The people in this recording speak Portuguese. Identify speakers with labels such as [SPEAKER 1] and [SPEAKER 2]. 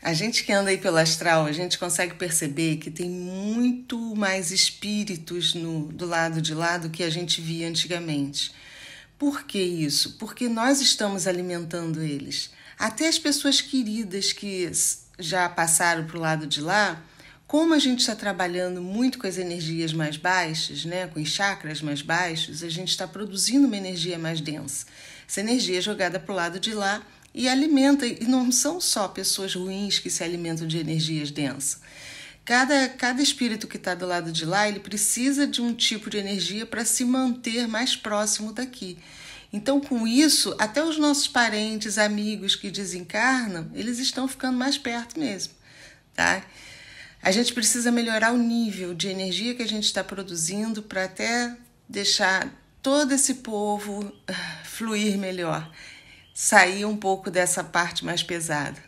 [SPEAKER 1] A gente que anda aí pelo astral, a gente consegue perceber que tem muito mais espíritos no, do lado de lá do que a gente via antigamente. Por que isso? Porque nós estamos alimentando eles. Até as pessoas queridas que já passaram para o lado de lá, como a gente está trabalhando muito com as energias mais baixas, né, com os chakras mais baixos, a gente está produzindo uma energia mais densa. Essa energia é jogada para o lado de lá e alimenta. E não são só pessoas ruins que se alimentam de energias densas. Cada, cada espírito que está do lado de lá, ele precisa de um tipo de energia para se manter mais próximo daqui. Então, com isso, até os nossos parentes, amigos que desencarnam, eles estão ficando mais perto mesmo, tá? A gente precisa melhorar o nível de energia que a gente está produzindo para até deixar todo esse povo ah, fluir melhor sair um pouco dessa parte mais pesada.